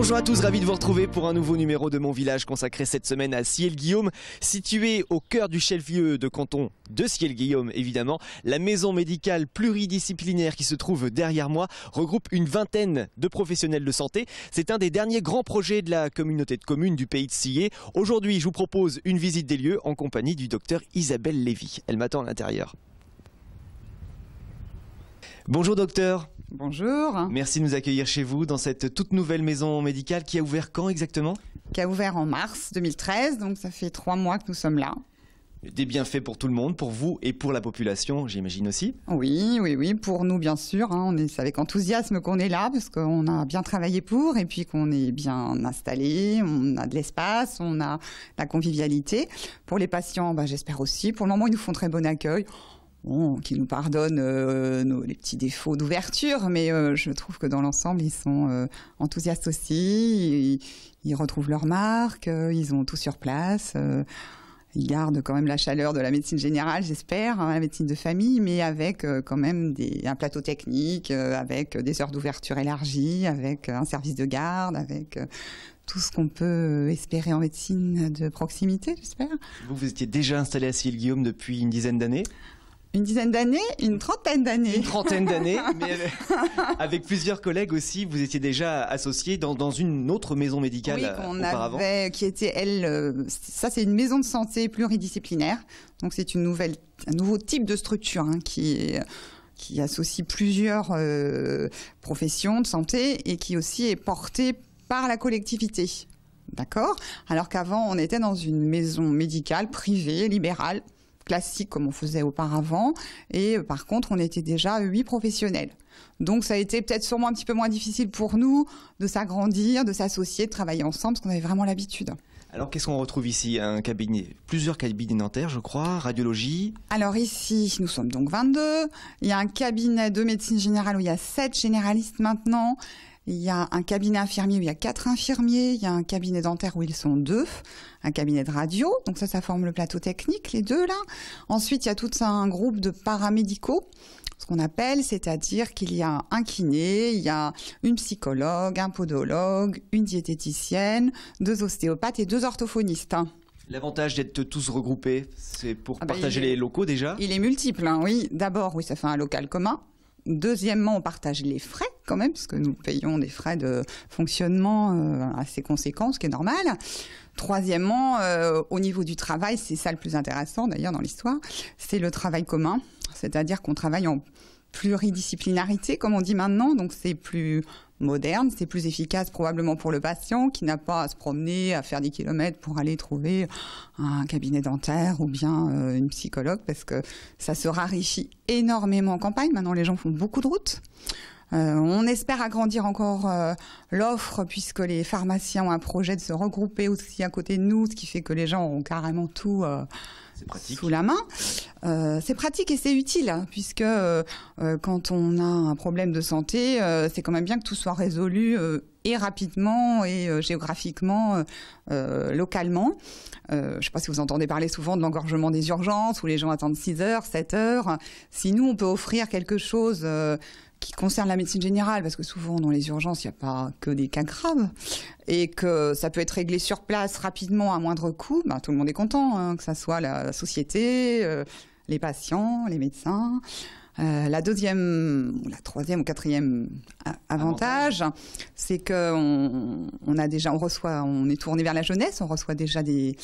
Bonjour à tous, ravi de vous retrouver pour un nouveau numéro de Mon Village consacré cette semaine à Ciel-Guillaume. Situé au cœur du chef-lieu de canton de Ciel-Guillaume, évidemment, la maison médicale pluridisciplinaire qui se trouve derrière moi regroupe une vingtaine de professionnels de santé. C'est un des derniers grands projets de la communauté de communes du pays de Sillé. Aujourd'hui, je vous propose une visite des lieux en compagnie du docteur Isabelle Lévy. Elle m'attend à l'intérieur. Bonjour docteur. Bonjour. Merci de nous accueillir chez vous dans cette toute nouvelle maison médicale qui a ouvert quand exactement Qui a ouvert en mars 2013, donc ça fait trois mois que nous sommes là. Des bienfaits pour tout le monde, pour vous et pour la population, j'imagine aussi. Oui, oui, oui, pour nous bien sûr. Hein. on est avec enthousiasme qu'on est là parce qu'on a bien travaillé pour et puis qu'on est bien installé, on a de l'espace, on a la convivialité. Pour les patients, bah, j'espère aussi. Pour le moment, ils nous font très bon accueil qui nous pardonnent euh, les petits défauts d'ouverture, mais euh, je trouve que dans l'ensemble, ils sont euh, enthousiastes aussi, ils, retrouvent leur marque, ils ont tout sur place. ils gardent quand même la chaleur de la médecine générale, j'espère, hein, la médecine de famille, mais avec quand même un plateau technique, avec des heures d'ouverture élargies, avec un service de garde, avec tout ce qu'on peut espérer en médecine de proximité, j'espère. Vous, vous étiez déjà installé à sille guillaume depuis une dizaine d'années une dizaine d'années, une trentaine d'années. Une trentaine d'années, mais avec, plusieurs collègues aussi, vous étiez déjà associé dans, une autre maison médicale oui, euh, auparavant. qui était elle, euh, ça c'est une maison de santé pluridisciplinaire, donc c'est une nouvelle, un nouveau type de structure hein, qui qui associe plusieurs euh, professions de santé et qui aussi est portée par la collectivité. D'accord Alors qu'avant, on était dans une maison médicale privée, libérale classique comme on faisait auparavant. Et euh, par contre, on était déjà huit professionnels. Donc ça a été peut-être sûrement un petit peu moins difficile pour nous de s'agrandir, de s'associer, de travailler ensemble, parce qu'on avait vraiment l'habitude. Alors qu'est-ce qu'on retrouve ici Un cabinet, plusieurs cabinets dentaires, je crois, radiologie. Alors ici, nous sommes donc 22. Il y a un cabinet de médecine générale où il y a 7 généralistes maintenant. Il y a un cabinet infirmier où il y a quatre infirmiers, il y a un cabinet dentaire où ils sont deux, un cabinet de radio, donc ça, ça forme le plateau technique, les deux là. Ensuite, il y a tout un groupe de paramédicaux ce qu'on appelle, c'est-à-dire qu'il y a un kiné, il y a une psychologue, un podologue, une diététicienne, deux ostéopathes et deux orthophonistes. L'avantage d'être tous regroupés, c'est pour ah ben, partager les locaux déjà Il est multiple, hein, oui. D'abord, oui, ça fait un local commun. Deuxièmement, on partage les frais quand même, parce que nous payons des frais de fonctionnement assez euh, conséquents, ce qui est normal. Troisièmement, euh, au niveau du travail, c'est ça le plus intéressant d'ailleurs dans l'histoire, c'est le travail commun, c'est-à-dire qu'on travaille en pluridisciplinarité, comme on dit maintenant, donc c'est plus moderne, c'est plus efficace probablement pour le patient qui n'a pas à se promener, à faire des kilomètres pour aller trouver un cabinet dentaire ou bien euh, une psychologue parce que ça se raréfie énormément en campagne. Maintenant, les gens font beaucoup de routes. Euh, on espère agrandir encore euh, l'offre puisque les pharmaciens ont un projet de se regrouper aussi à côté de nous, ce qui fait que les gens ont carrément tout sous la main. Euh, c'est pratique et c'est utile, hein, puisque euh, euh, quand on a un problème de santé, c'est quand même bien que tout soit résolu et rapidement et euh, géographiquement, euh, euh, localement. je ne sais pas si vous entendez parler souvent de l'engorgement des urgences où les gens attendent 6 heures, 7 heures. Si nous, on peut offrir quelque chose qui concerne la médecine générale, parce que souvent dans les urgences, il n'y a pas que des cas graves, et que ça peut être réglé sur place rapidement à moindre coût, ben, tout le monde est content, hein, que ce soit la société, les patients, les médecins. Euh, la deuxième, la troisième ou quatrième avantage, c'est qu'on on a déjà, on reçoit, on est tourné vers la jeunesse, on reçoit déjà des,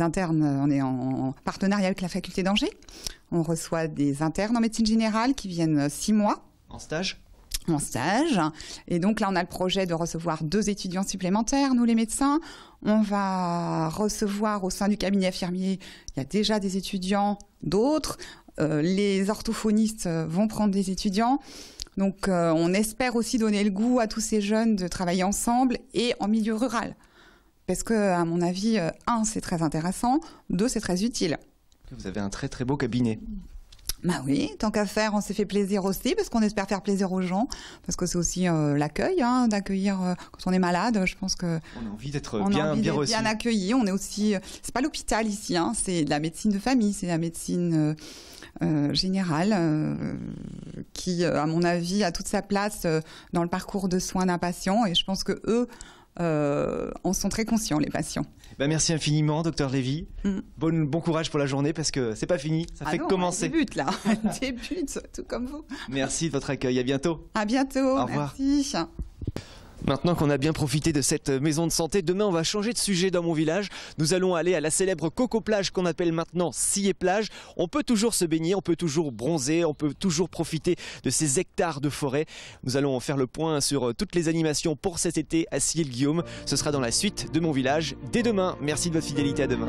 internes, on est en, en partenariat avec la faculté d'Angers, on reçoit des internes en médecine générale qui viennent six mois. En stage en stage. Et donc là, on a le projet de recevoir deux étudiants supplémentaires, nous les médecins. On va recevoir au sein du cabinet infirmier, il y a déjà des étudiants, d'autres. Euh, les orthophonistes euh, vont prendre des étudiants. Donc euh, on espère aussi donner le goût à tous ces jeunes de travailler ensemble et en milieu rural. Parce que, à mon avis, un, c'est très intéressant, deux, c'est très utile. Vous avez un très très beau cabinet. Bah oui, tant qu'à faire, on s'est fait plaisir aussi parce qu'on espère faire plaisir aux gens, parce que c'est aussi euh, l'accueil, hein, d'accueillir euh, quand on est malade. Je pense que on a envie d'être bien, accueilli. On est aussi, euh, c'est pas l'hôpital ici, hein, c'est de la médecine de famille, c'est la médecine générale qui, à mon avis, a toute sa place dans le parcours de soins d'un patient. Et je pense que eux euh, en sont très conscients, les patients. Ben merci infiniment, docteur Lévy. Mm. Bon, courage pour la journée parce que c'est pas fini, ça ah fait non, que commencer. Débute là, débute, tout comme vous. Merci de votre accueil. À bientôt. À bientôt. Au revoir. Merci. Maintenant qu'on a bien profité de cette maison de santé, demain on va changer de sujet dans mon village. Nous allons aller à la célèbre Coco Plage qu'on appelle maintenant Sillé Plage. On peut toujours se baigner, on peut toujours bronzer, on peut toujours profiter de ces hectares de forêt. Nous allons faire le point sur euh, toutes les animations pour cet été à sillé guillaume Ce sera dans la suite de mon village dès demain. Merci de votre fidélité, à demain.